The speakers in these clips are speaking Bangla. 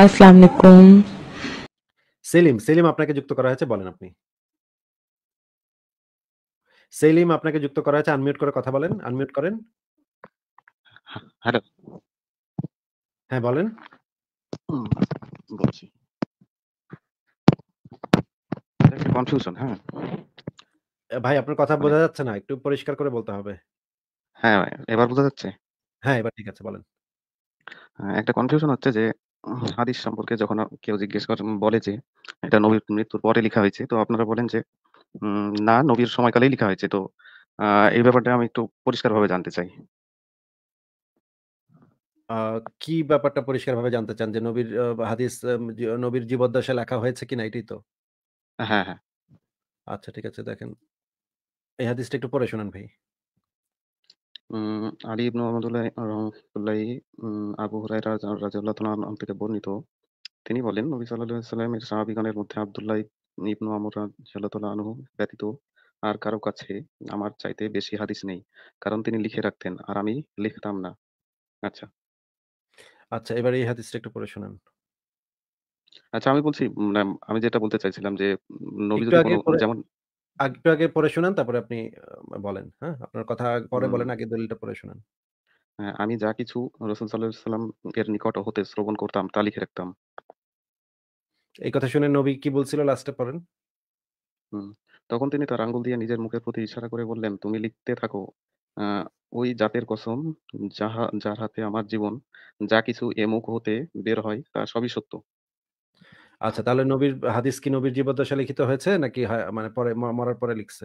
আলাইকুম সেলিম সেলিম আপনাকে যুক্ত করা হয়েছে বলেন আপনি সেলিম আপনাকে যুক্ত করা হয়েছে আনমিউট করে কথা বলেন আনমিউট করেন হ্যালো হ্যাঁ বলেন বলছি কনফিউশন হ্যাঁ ভাই আপনার কথা মানে বোঝা যাচ্ছে না একটু পরিষ্কার করে বলতে হবে হ্যাঁ এবার বোঝা যাচ্ছে হ্যাঁ এবার ঠিক আছে বলেন হ্যাঁ, একটা কনফিউশন হচ্ছে যে হাদিস সম্পর্কে যখন কেউ জিজ্ঞেস করেন বলে যে এটা নবীর মৃত্যুর পরে লেখা হয়েছে তো আপনারা বলেন যে না নবীর সময়কালেই লেখা হয়েছে তো এই ব্যাপারটা আমি একটু পরিষ্কারভাবে জানতে চাই আহ, কি ব্যাপারটা পরিষ্কার ভাবে জানতে চান যে নবীর হাদিস নবীর জীবদ্দশায় লেখা হয়েছে কিনা এটাই তো হ্যাঁ হ্যাঁ আচ্ছা ঠিক আছে দেখেন এই হাদিসটা একটু পরে শোনান ভাই আলী ইবনু আহমদুল্লাহ রহমতুল্লাহি আবু হুরায়রা রাজিউল্লাহ তাআলা থেকে বর্ণিত তিনি বলেন নবী সাল্লাল্লাহু সাল্লামের সাহাবীগণের মধ্যে আব্দুল্লাহ ইবনু আমর রাদিয়াল্লাহু আনহু ব্যতীত আর কারো কাছে আমার চাইতে বেশি হাদিস নেই কারণ তিনি লিখে রাখতেন আর আমি লিখতাম না আচ্ছা আচ্ছা এবার এই হাদিসটা একটু পড়ে শুনেন আচ্ছা আমি বলছি আমি যেটা বলতে চাইছিলাম যে নবী যেমন একটু আগে পরে শুনান তারপরে আপনি বলেন হ্যাঁ আপনার কথা পরে বলেন আগে দলিলটা পরে শুনান হ্যাঁ, আমি যা কিছু রসুল সাল্লাম এর নিকট হতে শ্রবণ করতাম তা লিখে রাখতাম। এই কথা শুনে নবী কি বলছিল লাস্টে পড়েন তখন তিনি তার আঙ্গুল দিয়ে নিজের মুখের প্রতি ইশারা করে বললেন, "তুমি লিখতে থাকো। ওই জাতের কসম, যাহা যার হাতে আমার জীবন, যা কিছু এ মুখ হতে বের হয় তা সবই সত্য।" আচ্ছা তাহলে নবীর হাদিস কি নবীর জীবদ্দশা লিখিত হয়েছে নাকি মানে পরে মরার পরে লিখছে?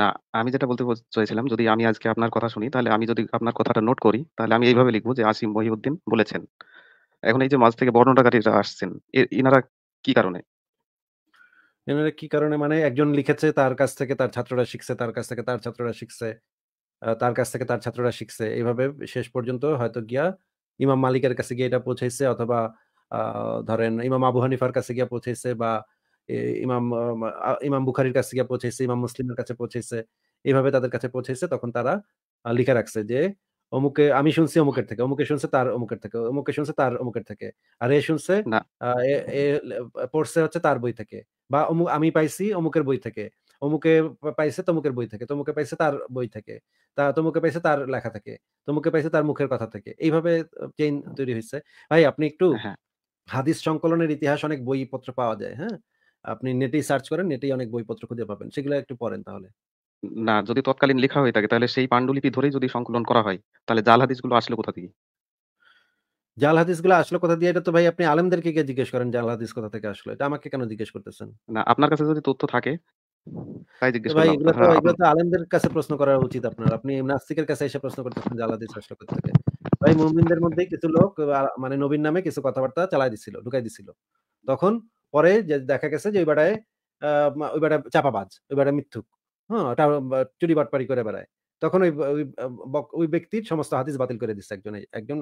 না, আমি যেটা বলতে চাইছিলাম যদি আমি আজকে আপনার কথা শুনি, তাহলে আমি যদি আপনার কথাটা নোট করি, তাহলে আমি এইভাবে লিখবো যে আসিম মহিউদ্দিন বলেছেন। এখন এই যে মাঝ থেকে বর্ণনাকারীরা আসছেন, এনারা ইনারা কি কারণে? এনারা কি কারণে মানে একজন লিখেছে তার কাছ থেকে তার ছাত্ররা শিখছে, তার কাছ থেকে তার ছাত্ররা শিখছে, তার কাছ থেকে তার ছাত্ররা শিখছে। এইভাবে শেষ পর্যন্ত হয়তো গিয়া ইমাম মালিকের কাছে গিয়ে এটা পৌঁছাইছে অথবা ধরেন ইমাম আবু হানিফার কাছে গিয়ে পৌঁছেছে বা ইমাম ইমাম বুখারির কাছে গিয়ে পৌঁছেছে ইমাম মুসলিমের কাছে পৌঁছেছে এইভাবে তাদের কাছে পৌঁছেছে তখন তারা লিখে রাখছে যে অমুকে আমি শুনছি অমুকের থেকে অমুকে শুনছে তার অমুকের থেকে অমুকে শুনছে তার অমুকের থেকে আর এ শুনছে পড়ছে হচ্ছে তার বই থেকে বা অমুক আমি পাইছি অমুকের বই থেকে অমুকে পাইছে তমুকের বই থেকে তমুকে পাইছে তার বই থেকে তা তমুকে পাইছে তার লেখা থেকে তমুকে পাইছে তার মুখের কথা থেকে এইভাবে চেইন তৈরি হয়েছে ভাই আপনি একটু হ্যাঁ। হাদিস সংকলনের ইতিহাস অনেক বইপত্র পাওয়া যায় হ্যাঁ আপনি নেটেই সার্চ করেন নেটেই অনেক বইপত্র খুঁজে পাবেন সেগুলো একটু পড়েন তাহলে না যদি তৎকালীন লেখা হয়ে থাকে তাহলে সেই পাণ্ডুলিপি ধরেই যদি সংকলন করা হয় তাহলে জাল হাদিসগুলো আসলে কোথা থেকে জাল হাদিসগুলো আসলে কোথা দিয়ে এটা তো ভাই আপনি আলেমদেরকে গিয়ে জিজ্ঞেস করেন জাল হাদিস কোথা থেকে আসলো এটা আমাকে কেন জিজ্ঞেস করতেছেন না আপনার কাছে যদি তথ্য থাকে তাই জিজ্ঞেস ভাই এগুলো তো হ্যাঁ, এগুলো তো আলেমদের কাছে প্রশ্ন করা উচিত আপনার আপনি নাস্তিকের কাছে এসে প্রশ্ন করতেছেন জাল হাদিস আসলে কোথা থেকে ওই মুমিনদের মধ্যে কিছু লোক মানে নবীর নামে কিছু কথাবার্তা চালাই দিছিল ঢুকাই দিছিল তখন পরে যে দেখা গেছে যে ওই বেড়ায় ওই বেড়া চাপাবাজ ওই বেড়া মিথ্যুক হ্যাঁ ওটা চুরি বাটপারি করে বেড়ায় তখন ওই ওই ব্যক্তির সমস্ত হাদিস বাতিল করে দিচ্ছে একজন একজন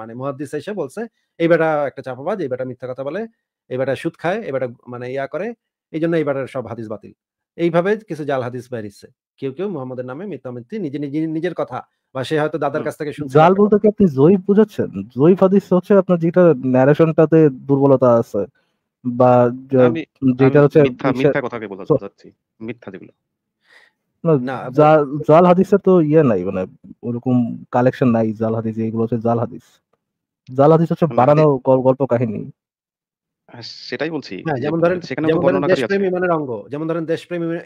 মানে মহাদিস এসে বলছে এই বেটা একটা চাপাবাজ এই বেটা মিথ্যা কথা বলে এই বেটা সুদ খায় এই বেটা মানে ইয়া করে এই জন্য এই বেটার সব হাদিস বাতিল এইভাবে কিছু জাল হাদিস বেরিয়েছে কেউ কেউ মোহাম্মদের নামে মিথ্যা মিথ্যি নিজে নিজে নিজের কথা বা সে হয়তো দাদার কাছ থেকে শুনছে জাল বলতে কি আপনি বুঝাচ্ছেন হাদিস হচ্ছে আপনার যেটা ন্যারেশনটাতে দুর্বলতা আছে বা যেটা হচ্ছে মিথ্যা কথাকে মিথ্যা যেগুলো জাল হাদিসের তো ইয়ে নাই মানে ওরকম কালেকশন নাই জাল হাদিস এগুলো হচ্ছে জাল হাদিস জাল হাদিস হচ্ছে বাড়ানো গল্প কাহিনী হ্যাঁ, সেটাই বলছি যেমন ধরেন অঙ্গ যেমন ধরেন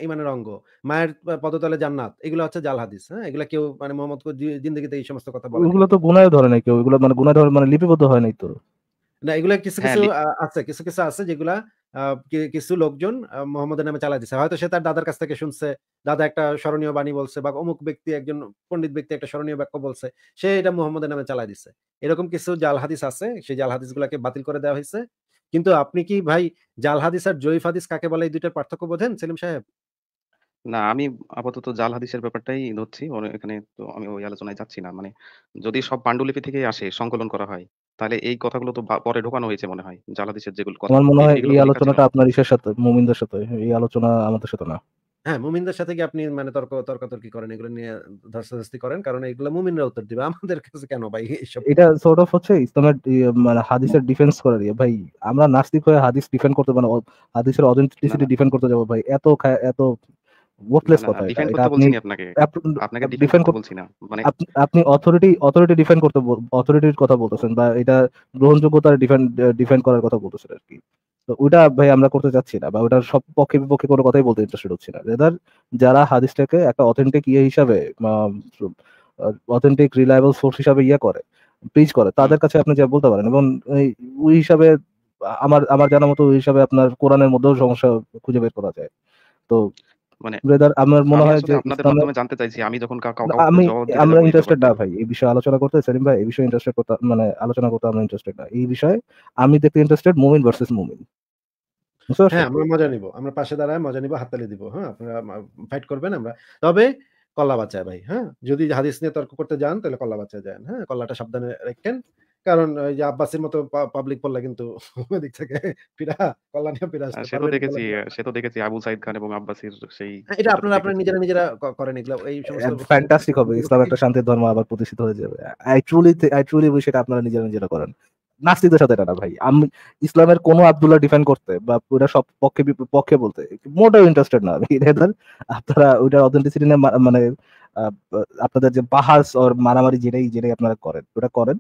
ইমানের অঙ্গ মায়ের পদতলে জান্নাত এগুলো হচ্ছে জাল হাদিস হ্যাঁ এগুলো কেউ মানে মোহাম্মদ জিন্দগিতে এই সমস্ত কথা বলে তো গুনায় ধরে কেউ এগুলো মানে গুনায় ধরে মানে লিপিবদ্ধ হয় নাই তো না এগুলো কিছু হ্যাঁ, কিছু আছে কিছু কিছু আছে যেগুলা কিছু লোকজন মোহাম্মদের নামে চালা দিছে হয়তো সে তার দাদার কাছ থেকে শুনছে দাদা একটা স্মরণীয় বাণী বলছে বা অমুক ব্যক্তি একজন পণ্ডিত ব্যক্তি একটা স্মরণীয় বাক্য বলছে সে এটা মোহাম্মদের নামে চালা দিছে এরকম কিছু জাল হাদিস আছে সেই জাল হাদিস গুলাকে বাতিল করে দেওয়া হয়েছে কিন্তু আপনি কি ভাই জাল হাদিস আর জয়ীফ হাদিস কাকে বলে এই দুইটার পার্থক্য বোঝেন সেলিম সাহেব না আমি আপাতত জাল হাদিসের ব্যাপারটাই ধরছি এখানে তো আমি ওই আলোচনায় যাচ্ছি না মানে যদি সব পাণ্ডুলিপি থেকে আসে সংকলন করা হয় তাহলে এই কথাগুলো তো পরে ঢোকানো হয়েছে মনে হয় জাল হাদিসের যেগুলো কথা আমার মনে হয় এই আলোচনাটা আপনার ইসের সাথে মুমিনদের সাথে এই আলোচনা আমাদের সাথে না হ্যাঁ মুমিনদের সাথে কি আপনি মানে তর্ক তর্কাতর্কি করেন এগুলো নিয়ে ধস্তাধস্তি করেন কারণ এগুলো মুমিনরা উত্তর দিবে আমাদের কাছে কেন ভাই এইসব এটা সর্ট অফ হচ্ছে ইসলামের মানে হাদিসের ডিফেন্স দিয়ে ভাই আমরা নাস্তিক হয়ে হাদিস ডিফেন্ড করতে মানে হাদিসের অথেন্টিসিটি ডিফেন্ড করতে যাব ভাই এত এত ওয়ার্থলেস কথা ডিফেন্ড করতে বলছি আপনাকে আপনাকে ডিফেন্ড করতে বলছি না মানে আপনি অথরিটি অথরিটি ডিফেন্ড করতে অথরিটির কথা বলতেছেন বা এটা গ্রহণযোগ্যতার ডিফেন্ড ডিফেন্ড করার কথা বলতেছেন আর কি তো ওটা ভাই আমরা করতে চাচ্ছি না বা ওটার সব পক্ষে বিপক্ষে কোনো কথাই বলতে ইন্টারেস্টেড হচ্ছে না রেদার যারা হাদিসটাকে একটা অথেন্টিক ইয়ে হিসাবে অথেন্টিক রিলায়েবল সোর্স হিসাবে ইয়ে করে পিচ করে তাদের কাছে আপনি যা বলতে পারেন এবং ওই হিসাবে আমার আমার জানা মতো ওই হিসাবে আপনার কোরআনের মধ্যেও সমস্যা খুঁজে বের করা যায় তো মানে ব্রাদার আমার মনে হয় যে আপনাদের মাধ্যমে জানতে চাইছি আমি যখন আমি আমরা ইন্টারেস্টেড না ভাই এই বিষয়ে আলোচনা করতে সেলিম ভাই এই বিষয়ে ইন্টারেস্টেড কথা মানে আলোচনা করতে আমরা ইন্টারেস্টেড না এই বিষয়ে আমি দেখতে ইন্টারেস্টেড মুমিন ভার্সেস মুমিন হ্যাঁ আমরা মজা নিব আমরা পাশে দাঁড়ায় মজা নিব হাততালি দিব হ্যাঁ আপনারা ফাইট করবেন আমরা তবে কল্লা বাচ্চায় ভাই হ্যাঁ যদি হাদিস নিয়ে তর্ক করতে যান তাহলে কল্লা বাচ্চা যান হ্যাঁ কল্লাটা সাবধানে রাখেন কারণ যে আব্বাসের মতো পাবলিক পড়লে কিন্তু থেকে কল্যাণীয় হ্যাঁ, সে তো দেখেছি সে তো দেখেছি সাইদ খান এবং সেই হ্যাঁ, এটা আপনারা আপনারা নিজেরা নিজেরা করেন এগুলো এই সমস্ত ফ্যান্টাস্টিক হবে ইসলাম একটা শান্তির ধর্ম আবার প্রতিষ্ঠিত হয়ে যাবে আই ট্রুলি আই ট্রুলি আপনারা নিজেরা নিজেরা করেন নাস্তিকদের সাথে এটা না ভাই আমি ইসলামের কোনো আব্দুল্লাহ ডিফেন্ড করতে বা পুরো সব পক্ষে পক্ষে বলতে মোটেও ইন্টারেস্টেড না আমি আপনারা ওইটা অথেন্টিসিটি নিয়ে মানে আপনাদের যে বাহাস ওর মারামারি যেটাই যেটাই আপনারা করেন ওটা করেন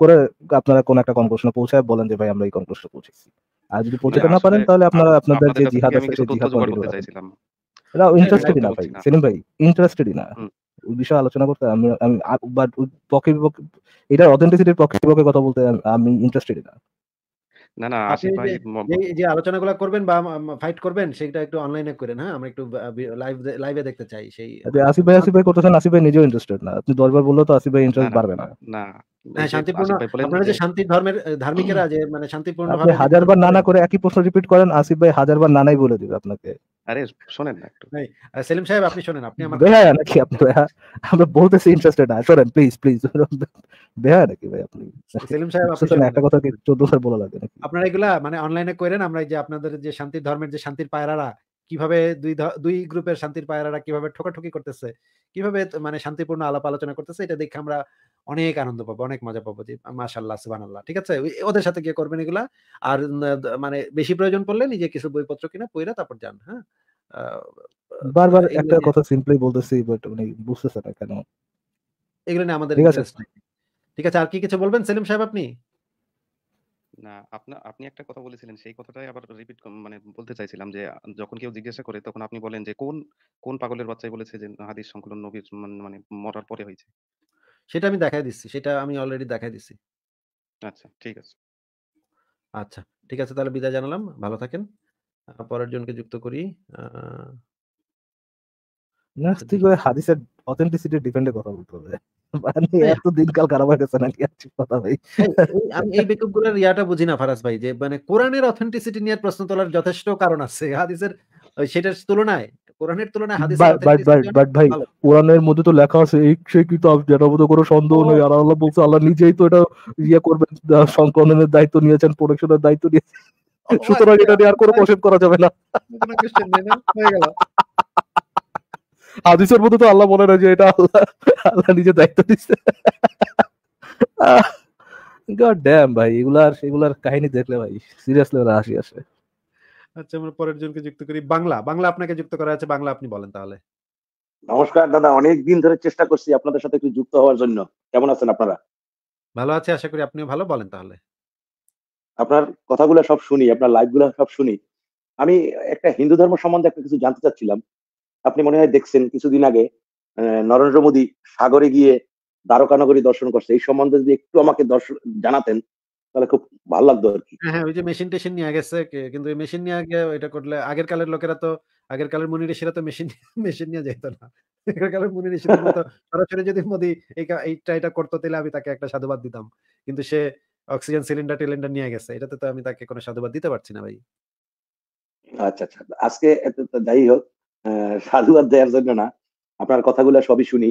করে আপনারা কোন একটা কনক্লুশনে পৌঁছায় বলেন যে ভাই আমরা এই কনক্লুশনে পৌঁছেছি আর যদি পৌঁছাতে না পারেন তাহলে আপনারা আপনাদের যে জিহাদ আছে সেই জিহাদ করতে চাইছিলাম হ্যাঁ, না ইন্টারেস্টেড না ভাই সেলিম ভাই ইন্টারেস্টেড না ওই বিষয়ে আলোচনা করতে আমি আমি বাট পক্ষে বিপক্ষে এটার অথেন্টিসিটির পক্ষে বিপক্ষে কথা বলতে আমি ইন্টারেস্টেড না না না আসিফ ভাই যে আলোচনাগুলো করবেন বা ফাইট করবেন সেটা একটু অনলাইনে করেন হ্যাঁ আমরা একটু লাইভ লাইভে দেখতে চাই সেই আসিফ আচ্ছা, ভাই আসিফ ভাই করতেছেন আসিফ ভাই নিজেও ইন্টারেস্টেড না আপনি 10 বার তো আসিফ ভাই ইন্টারেস্ট বাড়বে না না হ্যাঁ, শান্তিপূর্ণ আপনারা যে শান্তি ধর্মের ধার্মিকেরা যে মানে শান্তিপূর্ণ বার না নানা করে একই প্রশ্ন রিপিট করেন আসিফ ভাই বার নানাই বলে দিবে আপনাকে আরে শোনেন না একটু সেলিম সাহেব আপনি শোনেন আপনি আমার নাকি আপনি আমরা ইন্টারেস্টেড না শোনেন প্লিজ প্লিজ নাকি ভাই আপনি সেলিম সাহেব আপনি একটা কথা কি 14 বলা লাগে নাকি আপনারা এগুলা মানে অনলাইনে কইরেন আমরা যে আপনাদের যে শান্তির ধর্মের যে শান্তির পায়রারা কিভাবে দুই দুই গ্রুপের শান্তির পায়রারা কিভাবে ঠোকাঠুকি করতেছে কিভাবে মানে শান্তিপূর্ণ আলাপ আলোচনা করতেছে এটা দেখে আমরা অনেক আনন্দ পাবো অনেক মজা পাবো যে মাশাল্লাহ সুবান আল্লাহ ঠিক আছে ওদের সাথে গিয়ে করবেন এগুলা আর মানে বেশি প্রয়োজন পড়লে নিজে কিছু বইপত্র কিনা পইরা তারপর যান হ্যাঁ বারবার একটা কথা সিম্পলি বলতেছি বাট মানে বুঝতেছে না কেন এগুলো না আমাদের ঠিক আছে আর কি কিছু বলবেন সেলিম সাহেব আপনি না আপনি আপনি একটা কথা বলেছিলেন সেই কথাটাই আবার রিপিট মানে বলতে চাইছিলাম যে যখন কেউ জিজ্ঞাসা করে তখন আপনি বলেন যে কোন কোন পাগলের বাচ্চাই বলেছে যে হাদিস সংকলন নবীর মানে মরার পরে হয়েছে সেটা আমি দেখাই দিচ্ছি সেটা আমি অলরেডি দেখাই দিচ্ছি আচ্ছা ঠিক আছে আচ্ছা ঠিক আছে তাহলে বিদায় জানালাম ভালো থাকেন পরের জনকে যুক্ত করি নাস্তিক আচ্ছা, হয়ে হাদিসের অথেন্টিসিটি ডিপেন্ডে কথা বলতে হবে মানে হ্যাঁ। এত দিনকাল হয়েছে আমি এই ফারাজ ভাই যে মানে কোরআনের অথেন্টিসিটি নিয়ে প্রশ্ন তোলার যথেষ্ট কারণ আছে হাদিসের সেটার তুলনায় কোরআনের তুলনায় হাদিস বাট ভাই কোরআনের মধ্যে তো লেখা আছে এই কিতাব কোনো সন্দেহ নেই আর আল্লাহ বলছে আল্লাহ নিজেই তো এটা ইয়ে করবেন হ্যাঁ। সংকলনের দায়িত্ব নিয়েছেন প্রোডাকশনের দায়িত্ব নিয়েছেন সুতরাং এটা নিয়ে আর কোনো করা যাবে না হাদিসের মধ্যে তো আল্লাহ বলে না যে এটা আল্লাহ আল্লাহ নিজে দায়িত্ব দিচ্ছে গড ড্যাম ভাই এগুলার সেগুলার কাহিনী দেখলে ভাই সিরিয়াস ওরা হাসি আসে আচ্ছা আমরা পরের জনকে যুক্ত করি বাংলা বাংলা আপনাকে যুক্ত করা আছে বাংলা আপনি বলেন তাহলে নমস্কার দাদা অনেক দিন ধরে চেষ্টা করছি আপনাদের সাথে একটু যুক্ত হওয়ার জন্য কেমন আছেন আপনারা ভালো আছে আশা করি আপনিও ভালো বলেন তাহলে আপনার কথাগুলো সব শুনি আপনার লাইভগুলো সব শুনি আমি একটা হিন্দু ধর্ম সম্বন্ধে একটা কিছু জানতে চাচ্ছিলাম আপনি মনে হয় দেখছেন কিছুদিন আগে নরেন্দ্র মোদী সাগরে গিয়ে দ্বারকা নগরী দর্শন করছে এই সম্বন্ধে যদি একটু আমাকে জানাতেন তাহলে খুব ভালো লাগতো আর কি হ্যাঁ, হ্যাঁ ওই যে মেশিন টেশিন নিয়ে গেছে কিন্তু এই মেশিন নিয়ে গিয়ে এটা করলে আগের কালের লোকেরা তো আগের কালের মুনি ঋষিরা তো মেশিন মেশিন নিয়ে যেত না আগের কালের মুনি ঋষিদের মতো সরাসরি যদি মোদি এইটা এটা করতো তাহলে আমি তাকে একটা সাধুবাদ দিতাম কিন্তু সে অক্সিজেন সিলিন্ডার টিলিন্ডার নিয়ে গেছে এটাতে তো আমি তাকে কোনো সাধুবাদ দিতে পারছি না ভাই আচ্ছা আচ্ছা আজকে তো যাই হোক সাধুবাদ দেওয়ার জন্য না আপনার কথাগুলো সবই শুনি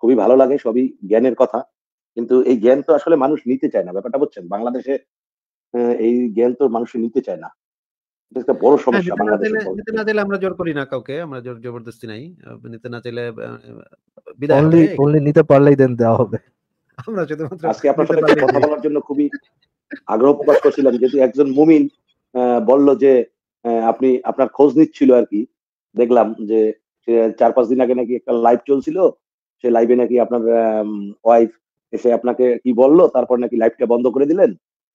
খুবই ভালো লাগে সবই জ্ঞানের কথা কিন্তু এই জ্ঞান তো আসলে মানুষ নিতে চায় না ব্যাপারটা বুঝছেন বাংলাদেশে এই জ্ঞান তো মানুষ নিতে চায় না হ্যাঁ, নিতে না জোর করি না কাউকে জবরদস্তি নাই নিতে না হ্যাঁ, আপনার সাথে বলার জন্য খুবই আগ্রহ প্রকাশ করছিলাম একজন মুমিন বলল যে আপনি আপনার খোঁজ নিচ্ছিল আর কি দেখলাম যে চার পাঁচ দিন আগে নাকি একটা লাইভ চলছিল সেই লাইভে নাকি আপনার ওয়াইফ এসে আপনাকে কি বললো তারপর নাকি লাইফটা বন্ধ করে দিলেন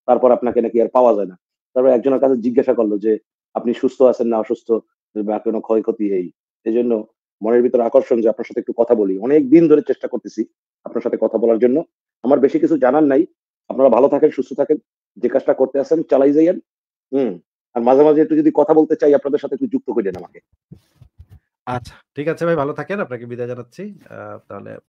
তারপর আপনাকে নাকি আর পাওয়া যায় না তারপর একজনের কাছে জিজ্ঞাসা করলো যে আপনি সুস্থ আছেন না অসুস্থ কোনো ক্ষয়ক্ষতি এই এই জন্য মনের ভিতর আকর্ষণ যে আপনার সাথে একটু কথা বলি অনেক দিন ধরে চেষ্টা করতেছি আপনার সাথে কথা বলার জন্য আমার বেশি কিছু জানার নাই আপনারা ভালো থাকেন সুস্থ থাকেন যে কাজটা করতে আসেন চালাই যাইয়েন হুম আর মাঝে মাঝে একটু যদি কথা বলতে চাই আপনাদের সাথে একটু যুক্ত করে দেন আমাকে আচ্ছা ঠিক আছে ভাই ভালো থাকেন আপনাকে বিদায় জানাচ্ছি তাহলে